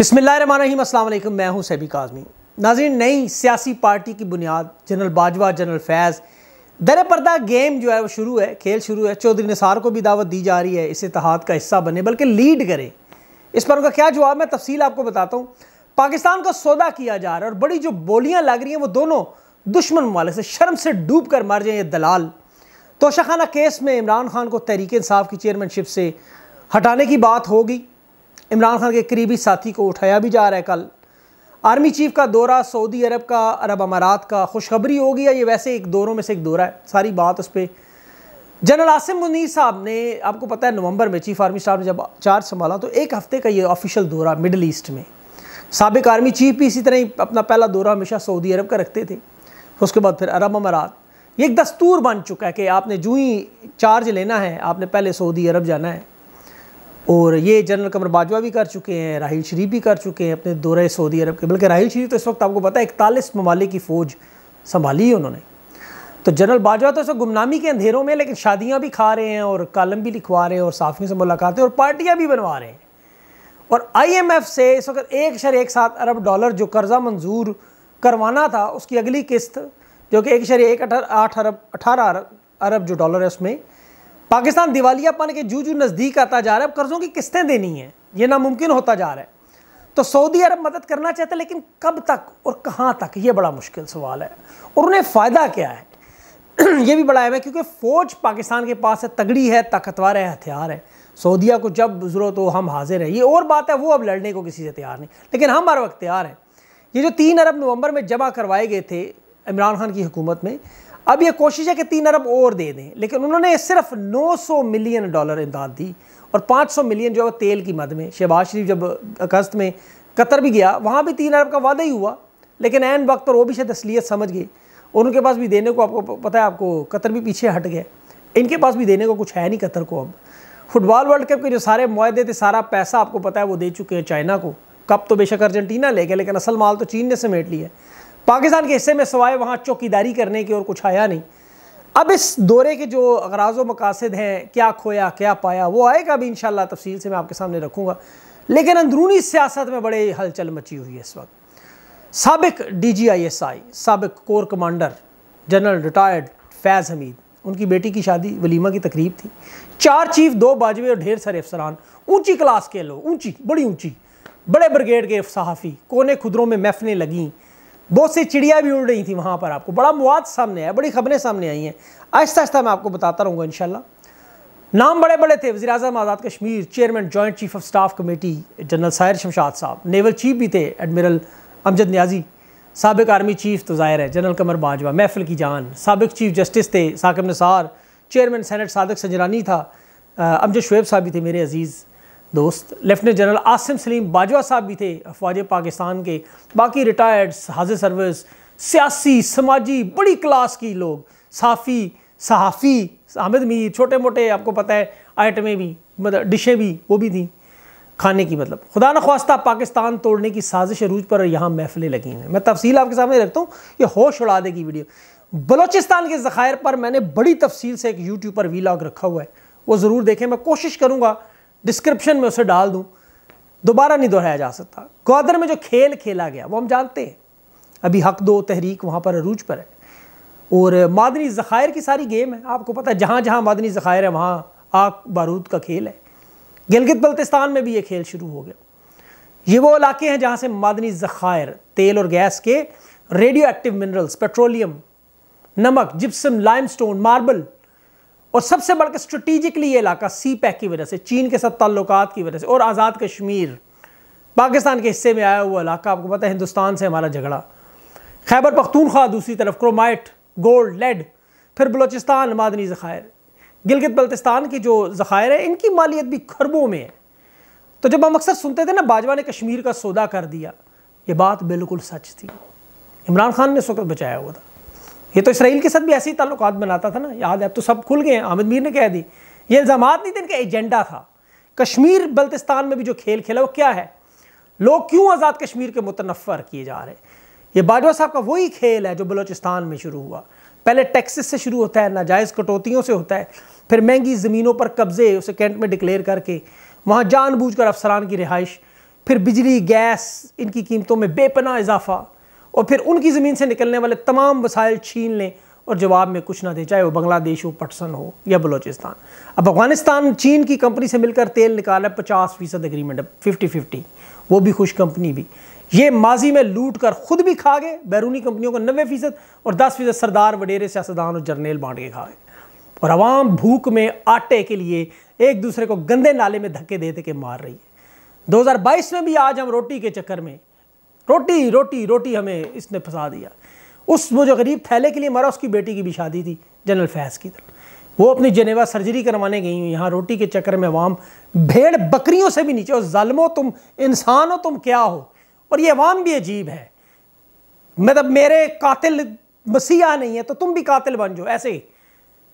बसमिलीम अल्लाम मैं हूं सैबी काजमी नाजिन नई सियासी पार्टी की बुनियाद जनरल बाजवा जनरल फैज़ दर पर्दा गेम जो है वो शुरू है खेल शुरू है चौधरी निसार को भी दावत दी जा रही है इस इतिहाद का हिस्सा बने बल्कि लीड करें इस पर उनका क्या जवाब मैं तफसील आपको बताता हूँ पाकिस्तान का सौदा किया जा रहा है और बड़ी जो बोलियाँ लग रही हैं वो दोनों दुश्मन ममालिक से शर्म से डूब कर मर जाए ये दलाल तोशाखाना केस में इमरान खान को तहरीक इंसाफ की चेयरमैनशिप से हटाने की बात होगी इमरान खान के करीबी साथी को उठाया भी जा रहा है कल आर्मी चीफ का दौरा सऊदी अरब का अरब अमारात का खुशखबरी हो गया ये वैसे एक दौरों में से एक दौरा है सारी बात उस पर जनरल आसिम मुनीर साहब ने आपको पता है नवंबर में चीफ आर्मी स्टाफ ने जब चार्ज संभाला तो एक हफ्ते का ये ऑफिशियल दौरा मिडल ईस्ट में सबक आर्मी चीफ भी इसी तरह ही अपना पहला दौरा हमेशा सऊदी अरब का रखते थे उसके बाद फिर अरब अमारात ये एक दस्तूर बन चुका है कि आपने जूँ ही चार्ज लेना है आपने पहले सऊदी अरब जाना है और ये जनरल कमर बाजवा भी कर चुके हैं राहिल शरीफ भी कर चुके हैं अपने दौरे सऊदी अरब के बल्कि राहिल शरीफ तो इस वक्त आपको पता है इकतालीस ममालिक की फ़ौज संभाली है उन्होंने तो जनरल बाजवा तो सब गुमनामी के अंधेरों में लेकिन शादियाँ भी खा रहे हैं और कालम भी लिखवा रहे हैं और साफियों से मुलाकातें और पार्टियाँ भी बनवा रहे हैं और आईएमएफ से इस वक्त एक शर एक सात अरब डॉलर जो कर्ज़ा मंजूर करवाना था उसकी अगली किस्त जो कि एक शर एक आठ अरब अठारह अरब जो डॉलर है उसमें पाकिस्तान दिवालियापन के जू जू नज़दीक आता जा रहा है अब कर्ज़ों की किस्तें देनी है ये नामुमकिन होता जा रहा है तो सऊदी अरब मदद करना चाहते हैं लेकिन कब तक और कहाँ तक ये बड़ा मुश्किल सवाल है और उन्हें फ़ायदा क्या है ये भी बड़ा अहम है क्योंकि फ़ौज पाकिस्तान के पास है तगड़ी है ताकतवर है हथियार है सऊदिया को जब ज़रूरत तो हम हाजिर हैं ये और बात है वो अब लड़ने को किसी से तैयार नहीं लेकिन हम हर वक्त तैयार हैं ये जो तीन अरब नवंबर में जमा करवाए गए थे इमरान खान की हुकूमत में अब ये कोशिश है कि तीन अरब और दे दें लेकिन उन्होंने सिर्फ 900 मिलियन डॉलर इमदाद दी और 500 मिलियन जो है तेल की मद में शहबाज शरीफ जब अगस्त में कतर भी गया वहाँ भी तीन अरब का वादा ही हुआ लेकिन एन वक्त पर वो भी शायद असलियत समझ गई और उनके पास भी देने को आपको पता है आपको कतर भी पीछे हट गए इनके पास भी देने को कुछ है नहीं कतर को अब फुटबॉल वर्ल्ड कप के जो सारे माहदे थे सारा पैसा आपको पता है वो दे चुके हैं चाइना को कप तो बेशक अर्जेंटीना ले गया लेकिन असल माल तो चीन ने समेट लिया पाकिस्तान के हिस्से में सवाए वहाँ चौकीदारी करने के और कुछ आया नहीं अब इस दौरे के जो अगराज मकासद हैं क्या खोया क्या पाया वो आएगा भी इन तफसील से मैं आपके सामने रखूँगा लेकिन अंदरूनी सियासत में बड़े हलचल मची हुई है इस वक्त सबक D G I S I सबक corps commander general retired Faiz Hameed उनकी बेटी की शादी वलीमा की तकरीब थी चार चीफ दो बाजवे और ढेर सारे अफसरान ऊंची क्लास के लोग ऊंची बड़ी ऊंची बड़े ब्रिगेड के सहाफ़ी कोने खुदरों में महफने लगें बहुत सी चिड़िया भी उड़ रही थी वहाँ पर आपको बड़ा मवाद सामने आया बड़ी खबरें सामने आई हैं आहिस्ता आहिस्ता मैं आपको बताता रहूँगा इनशाला नाम बड़े बड़े थे वजी अजम Azad Kashmir chairman joint chief of staff committee general Sahir Shamshad साहब नेवल चीफ भी थे एडमिरल अमजद न्याजी सबक आर्मी चीफ तो ज़ाहिर है जनरल कमर बाजवा महफिल की जान सबक चीफ जस्टिस थे साकिब निसार चेयरमैन सैनट सादक सजरानी था अमजद शुएब साहब भी थे मेरे अजीज़ दोस्त लेफ्टिनेंट जनरल आसिम सलीम बाजवा साहब भी थे अफवाज पाकिस्तान के बाकी रिटायर्ड हाजिर सर्विस सियासी समाजी बड़ी क्लास की लोग साफ़ी सहाफ़ी हामिद मीर छोटे मोटे आपको पता है आइटमें भी मतलब डिशें भी वो भी थी खाने की मतलब खुदा न खास्ता पाकिस्तान तोड़ने की साजिश रूज पर यहाँ महफिलें लगी हैं मैं तफसील आपके सामने रखता हूँ ये होश उड़ा देगी वीडियो बलोचिस्तान के ज़खायर पर मैंने बड़ी तफसील से एक यूट्यूब पर वीलाग रखा हुआ है वो ज़रूर देखें मैं कोशिश करूँगा डिस्क्रिप्शन में उसे डाल दूं दोबारा नहीं दोहराया जा सकता गौदर में जो खेल खेला गया वो हम जानते हैं अभी हक दो तहरीक वहाँ पर अरूज पर है और मादनी ज़खायर की सारी गेम है आपको पता है जहाँ जहाँ मादनी ज़खायर है वहाँ आग बारूद का खेल है गिलगित बल्तिस्तान में भी ये खेल शुरू हो गया ये वो इलाके हैं जहाँ से मादनी ज़खायर तेल और गैस के रेडियो एक्टिव मिनरल्स पेट्रोलियम नमक जिप्सम लाइमस्टोन मार्बल और सबसे बढ़कर स्ट्रेटिजिकली ये इलाका सी पैक e की वजह से चीन के साथ ताल्लुक की वजह से और आज़ाद कश्मीर पाकिस्तान के हिस्से में आया हुआ इलाका आपको पता है हिंदुस्तान से हमारा झगड़ा खैबर पख्तूनख्वा दूसरी तरफ क्रोमाइट गोल्ड लेड फिर बलोचिस्तान मादनी ज़खायर गिलगित बल्तिस्तान की जो ज़खायर है इनकी मालियत भी खरबों में है तो जब हम अक्सर सुनते थे ना बाजवा ने कश्मीर का सौदा कर दिया ये बात बिल्कुल सच थी इमरान खान ने इस वक्त बचाया हुआ था ये तो इसराइल के साथ भी ऐसे ही ताल्लुक बनाता था ना याद है अब तो सब खुल गए आमिद मीर ने कह दी ये इल्ज़ाम नहीं थे इनका एजेंडा था कश्मीर बल्तिस्तान में भी जो खेल खेला वो क्या है लोग क्यों आज़ाद कश्मीर के मुतनफ़र किए जा रहे हैं ये बाजवा साहब का वही खेल है जो बलोचिस्तान में शुरू हुआ पहले टैक्सेस से शुरू होता है नाजायज़ कटौतियों से होता है फिर महंगी ज़मीनों पर कब्ज़े उसे कैंट में डिक्लेयर करके वहाँ जानबूझ कर अफसरान की रिहाइश फिर बिजली गैस इनकी कीमतों में बेपना इजाफा और फिर उनकी ज़मीन से निकलने वाले तमाम वसाइल छीन लें और जवाब में कुछ ना दे चाहे वो बांग्लादेश हो पटसन हो या बलोचिस्तान अब अफगानिस्तान चीन की कंपनी से मिलकर तेल निकाला पचास फीसद एग्रीमेंट अब फिफ्टी फिफ्टी वो भी खुश कंपनी भी ये माजी में लूट कर खुद भी खा गए बैरूनी कंपनियों को नबे फीसद और दस फीसद सरदार वडेरे सियासतदान और जर्नेल बांट के खा गए और आवाम भूख में आटे के लिए एक दूसरे को गंदे नाले में धक्के दे दे के मार रही है बाईस में भी आज हम रोटी के चक्कर में रोटी रोटी रोटी हमें इसने फंसा दिया उस वो जो गरीब थैले के लिए मारा उसकी बेटी की भी शादी थी जनरल फैज़ की तरफ वो अपनी जनेवा सर्जरी करवाने गई हूँ यहाँ रोटी के चक्कर में अवाम भेड़ बकरियों से भी नीचे और जालमो तुम इंसान हो तुम क्या हो और ये अवाम भी अजीब है मतलब मेरे कातिल मसीहा नहीं है तो तुम भी कातिल बन जाओ ऐसे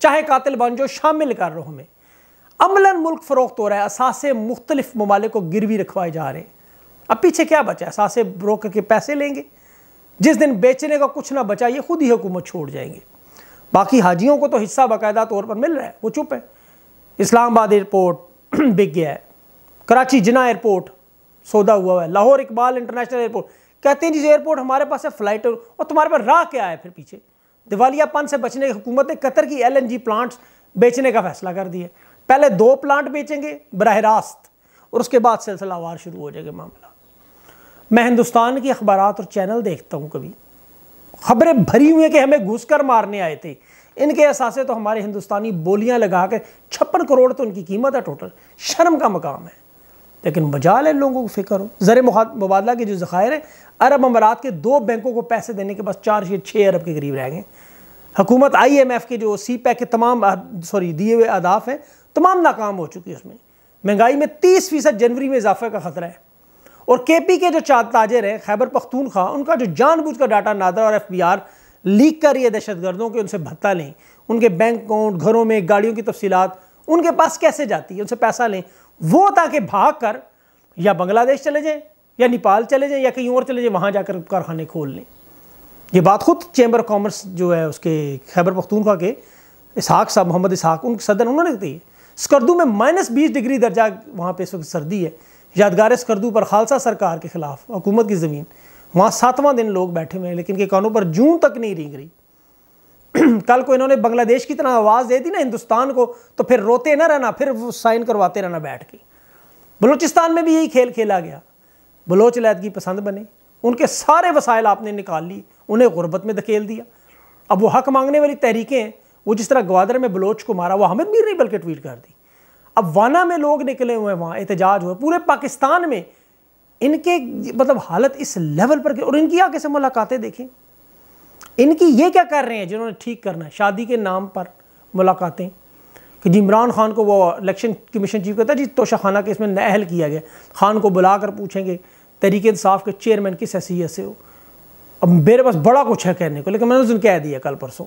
चाहे कातिल बन जाओ शामिल कर रहो हमें अमला मुल्क फ़रोख्त हो रहा है असासे मुख्तलिफ ममालिक को गिरवी रखवाए जा रहे हैं अब पीछे क्या बचा है सासे ब्रोकर के पैसे लेंगे जिस दिन बेचने का कुछ ना बचा ये खुद ही हुकूमत छोड़ जाएंगे बाकी हाजियों को तो हिस्सा बाकायदा तौर पर मिल रहा है वो चुप है इस्लामाबाद एयरपोर्ट बिक गया है कराची जिना एयरपोर्ट सौदा हुआ है लाहौर इकबाल इंटरनेशनल एयरपोर्ट कहते हैं जी एयरपोर्ट हमारे पास है फ्लाइट और तुम्हारे पास राह क्या है फिर पीछे दिवालियापन से बचने की हुकूमत ने कतर की जी प्लांट्स बेचने का फैसला कर दिया पहले दो प्लांट बेचेंगे बरह रास्त और उसके बाद सिलसिलावार शुरू हो जाएगा मामला मैं हिंदुस्तान के अखबार और चैनल देखता हूँ कभी खबरें भरी हुई हैं कि हमें घुस कर मारने आए थे इनके असासे तो हमारे हिंदुस्तानी बोलियां लगा के छप्पन करोड़ तो उनकी कीमत है टोटल शर्म का मकाम है लेकिन मजाल है लोगों को फिक्र हो ज़र मुबादला के जो जखायर हैं अरब अमारात के दो बैंकों को पैसे देने के बस चार या छः अरब के करीब रह गए हकूमत आई एम एफ़ के जो सी पैक के तमाम सॉरी दिए हुए अदाफ हैं तमाम नाकाम हो चुकी है उसमें महंगाई में तीस फ़ीसद जनवरी में इजाफे का ख़तरा है और पी के जो चार ताजर हैं खैबर पख्तूनख्वा उनका जो कर डाटा नादरा और एफ बी आर लीक कर रही है दहशत गर्दों के उनसे भत्ता लें उनके बैंक अकाउंट घरों में गाड़ियों की तफसीत उनके पास कैसे जाती है उनसे पैसा लें वो ताकि भाग कर या बांग्लादेश चले जाएँ या नेपाल चले जाएँ या कहीं और चले जाएँ वहाँ जाकर कारखाने खोल लें ये बात खुद चैम्बर ऑफ कॉमर्स जो है उसके खैबर पख्तूनख्वा के इसहाक साहब मोहम्मद इसहाक उन सदर उन्होंने कही स्कर्दू में माइनस बीस डिग्री दर्जा वहाँ पे इस वक्त सर्दी है यादगार करदू पर खालसा सरकार के ख़िलाफ़ हुकूमत की ज़मीन वहाँ सातवां दिन लोग बैठे हुए हैं लेकिन के कानों पर जून तक नहीं रींग रही कल को इन्होंने बांग्लादेश की तरह आवाज़ दे दी ना हिंदुस्तान को तो फिर रोते ना रहना फिर साइन करवाते रहना बैठ के बलूचिस्तान में भी यही खेल खेला गया बलोच लैदगी पसंद बने उनके सारे वसाइल आपने निकाल ली उन्हें गुर्बत में धकेल दिया अब वो हक मांगने वाली तहरीकें हैं वो जिस तरह ग्वादर में बलोच को मारा वो हमेद मीर नहीं बल्कि ट्वीट कर दी अब वाना में लोग निकले हुए हैं वहाँ एहतजाज हुए पूरे पाकिस्तान में इनके मतलब हालत इस लेवल पर और इनकी आके से मुलाकातें देखें इनकी ये क्या कर रहे हैं जिन्होंने ठीक करना है शादी के नाम पर मुलाकातें कि जी इमरान खान को वो इलेक्शन कमीशन चीफ कहता है जी तोशाखाना के इसमें नहल किया गया खान को बुला कर पूछेंगे तरीके इंसाफ के चेयरमैन किस हैसीत से हो अब मेरे पास बड़ा कुछ है कहने को लेकिन मैंने उस दिन कह दिया कल परसों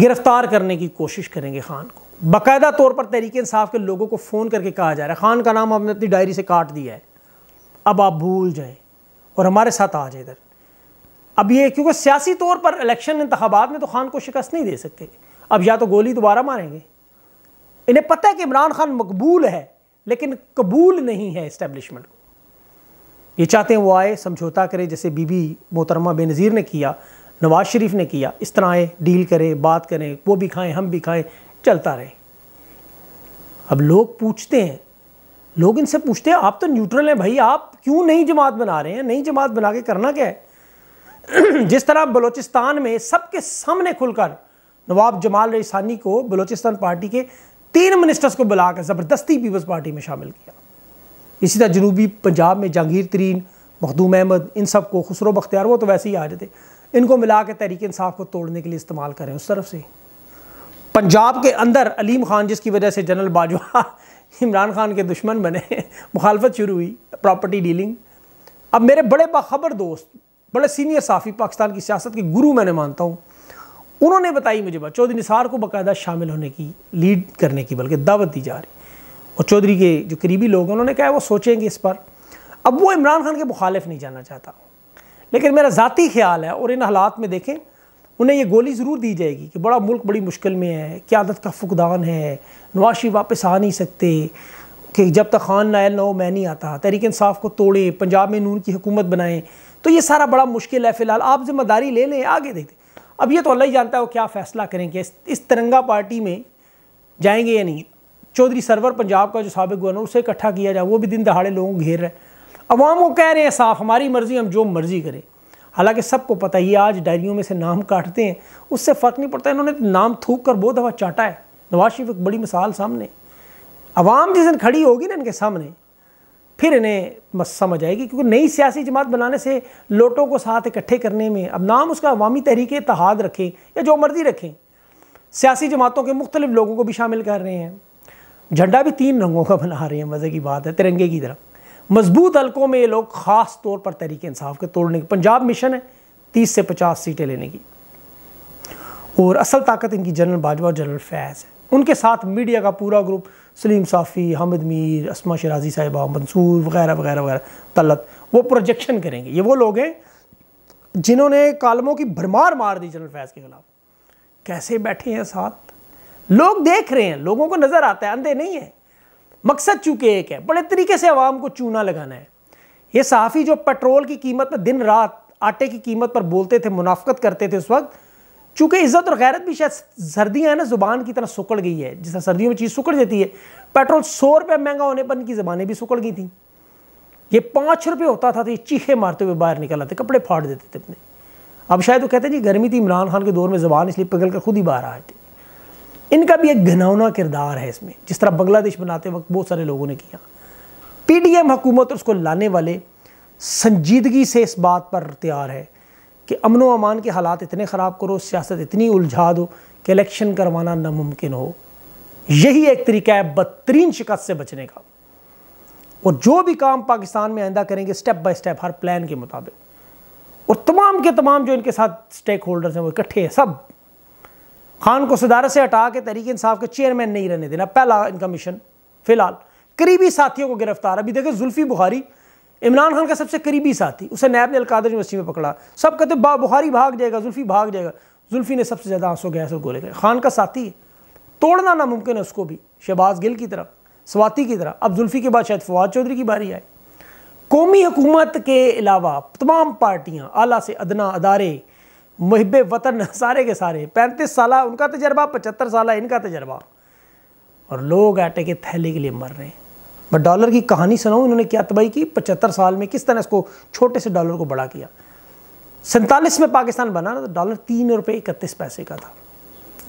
गिरफ्तार करने की कोशिश करेंगे खान को बाकायदा तौर पर तहरीक इंसाफ के लोगों को फ़ोन करके कहा जा रहा है खान का नाम आपने अपनी डायरी से काट दिया है अब आप भूल जाएँ और हमारे साथ आ जाए इधर अब ये क्योंकि सियासी तौर पर इलेक्शन इंतबात में तो खान को शिकस्त नहीं दे सकते अब या तो गोली दोबारा मारेंगे इन्हें पता है कि इमरान खान मकबूल है लेकिन कबूल नहीं है इस्टेब्लिशमेंट को ये चाहते हैं वो आए समझौता करें जैसे बीबी मोहतरमा बेनज़ीर ने किया नवाज शरीफ ने किया इस तरह आए डील करें बात करें वो भी खाएं हम भी खाएं चलता रहे अब लोग पूछते हैं लोग इनसे पूछते हैं आप तो न्यूट्रल हैं भाई आप क्यों नई जमात बना रहे हैं नई जमात बना के करना क्या है जिस तरह बलोचिस्तान में सबके सामने खुलकर नवाब जमाल रईसानी को बलोचिस्तान पार्टी के तीन मिनिस्टर्स को बुलाकर ज़बरदस्ती पीपल्स पार्टी में शामिल किया इसी तरह जनूबी पंजाब में जहांगीर तरीन मखदूम अहमद इन सब को खुसरो बख्तियार वो तो वैसे ही आ जाते इनको मिला के तहरीक इंसाफ को तोड़ने के लिए इस्तेमाल करें उस तरफ से पंजाब के अंदर अलीम खान जिसकी वजह से जनरल बाजवा इमरान खान के दुश्मन बने मुखालफत शुरू हुई प्रॉपर्टी डीलिंग अब मेरे बड़े बाखबर दोस्त बड़े सीनियर साफ़ी पाकिस्तान की सियासत के गुरु मैंने मानता हूँ उन्होंने बताई मुझे बात चौधरी निसार को बाकायदा शामिल होने की लीड करने की बल्कि दावत दी जा रही और चौधरी के जो करीबी लोग हैं उन्होंने कहा वो सोचेंगे इस पर अब वो इमरान खान के मुखालिफ नहीं जाना चाहता लेकिन मेरा ज़ाती ख्याल है और इन हालात में देखें उन्हें ये गोली ज़रूर दी जाएगी कि बड़ा मुल्क बड़ी मुश्किल में है क्यादत का फुकदान है नवाशी वापस आ नहीं सकते कि जब तक खान नायल ना हो मैं नहीं आता तहरीक इंसाफ को तोड़े पंजाब में नून की हुकूमत बनाएं तो ये सारा बड़ा मुश्किल है फ़िलहाल आप जिम्मेदारी ले लें आगे देखें अब ये तो अल्लाह ही जानता है वो क्या फ़ैसला करें कि इस तिरंगा पार्टी में जाएंगे या नहीं चौधरी सरवर पंजाब का जो सबक गवर्नर उसे इकट्ठा किया जाए वो भी दिन दहाड़े लोगों को घेर रहे हैं अवाम वो कह रहे हैं साफ हमारी मर्ज़ी हम जो मर्ज़ी करें हालांकि सबको पता ही आज डायरियों में से नाम काटते हैं उससे फ़र्क नहीं पड़ता इन्होंने नाम थूक कर बहुत दफ़ा चाटा है नवाज शरीफ एक बड़ी मिसाल सामने आवाम जिस दिन खड़ी होगी ना इनके सामने फिर इन्हें समझ आएगी क्योंकि नई सियासी जमात बनाने से लोटों को साथ इकट्ठे करने में अब नाम उसका अवामी तहरीक तहाद रखें या जो मर्जी रखें सियासी जमातों के मुख्तलिफ लोगों को भी शामिल कर रहे हैं झंडा भी तीन रंगों का बना रहे हैं मज़े की बात है तिरंगे की तरह मजबूत हलकों में ये लोग ख़ास तौर पर तरीके इंसाफ के तोड़ने की पंजाब मिशन है तीस से पचास सीटें लेने की और असल ताकत इनकी जनरल बाजवा और जनरल फैज़ है उनके साथ मीडिया का पूरा ग्रुप सलीम साफ़ी हामिद मीर असमा शराजी साहिबा मंसूर वगैरह वगैरह वगैरह तलत वो प्रोजेक्शन करेंगे ये वो लोग हैं जिन्होंने कालमों की भरमार मार दी जनरल फैज़ के खिलाफ कैसे बैठे हैं साथ लोग देख रहे हैं लोगों को नज़र आता है अंधे नहीं है मकसद चूँकि एक है बड़े तरीके से आवाम को चूना लगाना है ये साफ़ी जो पेट्रोल की कीमत पर दिन रात आटे की कीमत पर बोलते थे मुनाफ्त करते थे उस वक्त चूंकि इज़्ज़त और गैरत भी शायद सर्दियाँ हैं ना ज़ुबान की तरह सुकड़ गई है जिस सर्दियों में चीज़ सुकड़ जाती है पेट्रोल सौ रुपये महंगा होने पर इनकी ज़बानें भी सुकड़ गई थी ये पाँच रुपये होता था तो ये चीखे मारते हुए बाहर निकल आते कपड़े फाड़ देते थे अपने अब शायद वो कहते हैं जी गर्मी थी इमरान खान के दौर में ज़बान इसलिए पिघल कर खुद ही बाहर आए थे इनका भी एक घनौना किरदार है इसमें जिस तरह बांग्लादेश बनाते वक्त बहुत सारे लोगों ने किया पीडीएम हुकूमत उसको लाने वाले संजीदगी से इस बात पर तैयार है कि अमन व अमान के हालात इतने ख़राब करो सियासत इतनी उलझा दो कि इलेक्शन करवाना नामुमकिन हो यही एक तरीका है बदतरीन शिकस्त से बचने का और जो भी काम पाकिस्तान में आइंदा करेंगे स्टेप बाय स्टेप हर प्लान के मुताबिक और तमाम के तमाम जो इनके साथ स्टेक होल्डर्स हैं वो इकट्ठे हैं सब खान को सदारत से हटा के तहरीक इंसाफ के चेयरमैन नहीं रहने देना पहला इनका मिशन फिलहाल करीबी साथियों को गिरफ्तार अभी देखें जुल्फी बुहारी इमरान खान का सबसे करीबी साथी उसे नैब ने अलकादर यूनिवर्सिटी में पकड़ा सब कहते बा बुहारी भाग जाएगा जुल्फी भाग जाएगा जुल्फी ने सबसे ज़्यादा आंसू गैस और गोले गए खान का साथी है तोड़ना नामुमकिन है उसको भी शहबाज गिल की तरफ स्वाति की तरफ अब जुल्फी के बाद शायद फवाद चौधरी की बारी आए कौमी हुकूमत के अलावा तमाम पार्टियाँ अला से अदना अदारे महब वतन सारे के सारे पैंतीस साल उनका तजर्बा पचहत्तर साल इनका तजर्बा और लोग आटे के थैले के लिए मर रहे हैं मैं डॉलर की कहानी सुनाऊँ इन्होंने क्या तबाही की पचहत्तर साल में किस तरह इसको छोटे से डॉलर को बड़ा किया सैंतालीस में पाकिस्तान बना ना तो डॉलर तीन रुपये इकतीस पैसे का था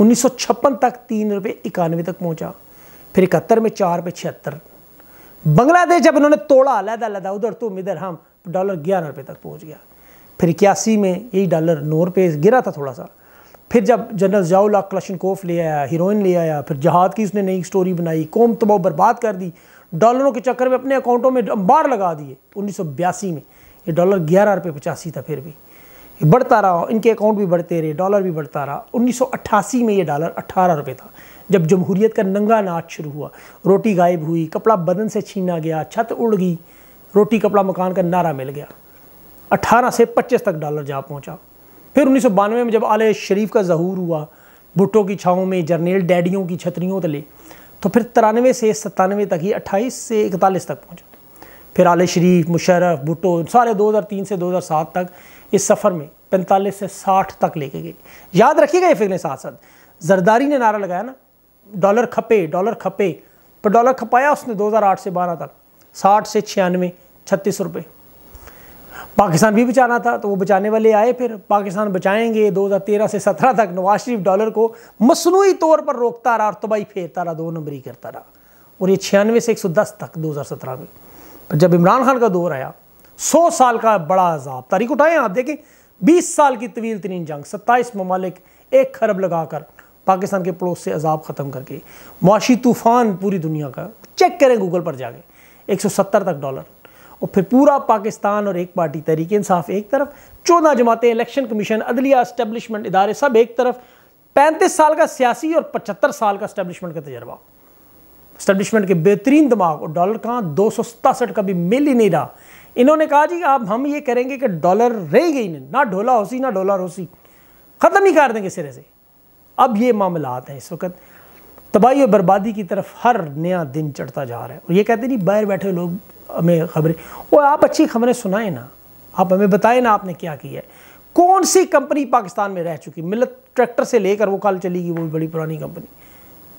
उन्नीस सौ छप्पन तक तीन रुपये इक्यानवे तक पहुँचा फिर इकहत्तर में चार रुपये छिहत्तर बांग्लादेश जब इन्होंने तोड़ा अलहदा अलहदा उधर तुम इधर हम डॉलर ग्यारह रुपये तक पहुँच गया फिर इक्यासी में यही डॉलर नौ रुपये गिरा था थोड़ा सा फिर जब जनरल क्लशन कोफ ले आया हीरोइन ले आया फिर जहाद की उसने नई स्टोरी बनाई कौम तबाह बर्बाद कर दी डॉलरों के चक्कर में अपने अकाउंटों में अंबार लगा दिए उन्नीस सौ बयासी में ये डॉलर ग्यारह रुपये पचासी था फिर भी ये बढ़ता रहा इनके अकाउंट भी बढ़ते रहे डॉलर भी बढ़ता रहा अट्ठासी में ये डॉलर अट्ठारह रुपये था जब जमहूरीत का नंगा नाच शुरू हुआ रोटी गायब हुई कपड़ा बदन से छीना गया छत उड़ गई रोटी कपड़ा मकान का नारा मिल गया 18 से 25 तक डॉलर जा पहुंचा फिर उन्नीस में जब आल शरीफ का जहूर हुआ भुट्टो की छाओं में जर्नेल डैडियों की छतरियों तले तो फिर तिरानवे से सत्तानवे तक ही अट्ठाईस से इकतालीस तक पहुँचा फिर आल शरीफ मुशरफ भुट्टो सारे 2003 से 2007 तक इस सफ़र में 45 से 60 तक लेके गए याद रखिएगा ये फिक्र साथ जरदारी ने नारा लगाया ना डॉलर खपे डॉलर खपे पर डॉलर खपाया उसने आठ से बारह तक साठ से छियानवे छत्तीस रुपये पाकिस्तान भी बचाना था तो वो बचाने वाले आए फिर पाकिस्तान बचाएंगे 2013 से 17 तक नवाज शरीफ डॉलर को मसनू तौर पर रोकता रहा और तबाही फेरता रहा दो नंबरी करता रहा और ये छियानवे से 110 तक 2017 में पर जब इमरान खान का दौर आया 100 साल का बड़ा अजाब तारीख उठाएं आप देखें 20 साल की तवील तरीन जंग सत्ताईस ममालिक एक खरब लगाकर पाकिस्तान के पड़ोस से अजाब ख़त्म करके मुआशी तूफ़ान पूरी दुनिया का चेक करें गूगल पर जाके एक तक डॉलर और फिर पूरा पाकिस्तान और एक पार्टी तहरीक इंसाफ एक तरफ चौदह जमातें इलेक्शन कमीशन अदलिया इस्टबलिशमेंट इदारे सब एक तरफ पैंतीस साल का सियासी और पचहत्तर साल का इस्टबलिशमेंट का तजर्बा इस्टबलिशमेंट के बेहतरीन दिमाग और डॉलर कहाँ दो सौ सतासठ कभी मिल ही नहीं रहा इन्होंने कहा जी आप हम ये करेंगे कि डॉलर रह ही नहीं ना ढोला होसी ना डॉलर होसी ख़त्म ही कर देंगे सिरे से अब ये मामला हैं इस वक्त तबाही और बर्बादी की तरफ हर नया दिन चढ़ता जा रहा है और ये कहते नहीं बाहर बैठे लोग हमें खबरें वो आप अच्छी खबरें सुनाएं ना आप हमें बताएं ना आपने क्या किया है कौन सी कंपनी पाकिस्तान में रह चुकी मिलत ट्रैक्टर से लेकर वो कल चलेगी वो भी बड़ी पुरानी कंपनी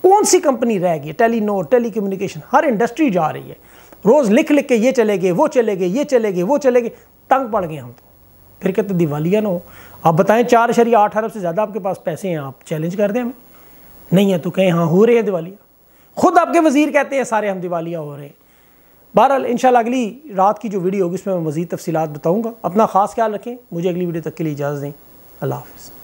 कौन सी कंपनी रह गई टेलीनोर टेली कम्युनिकेशन हर इंडस्ट्री जा रही है रोज़ लिख लिख के ये चले गए वो चले गए ये चले गए वो चले गए तंग पड़ गए हम तो फिर कहते दिवालिया ना हो आप बताएं चार शरी आठ अरब से ज़्यादा आपके पास पैसे हैं आप चैलेंज कर दें हमें नहीं है तो कहें हाँ हो रहे हैं दिवालिया खुद आपके वजीर कहते हैं सारे हम दिवालिया हो रहे हैं बहरहाल इन अगली रात की जो वीडियो होगी उसमें मैं मज़ीद तफसीत बताऊँगा अपना ख़ास ख्याल रखें मुझे अगली वीडियो तक के लिए इजाज़त दें अल्लाह हाफिज़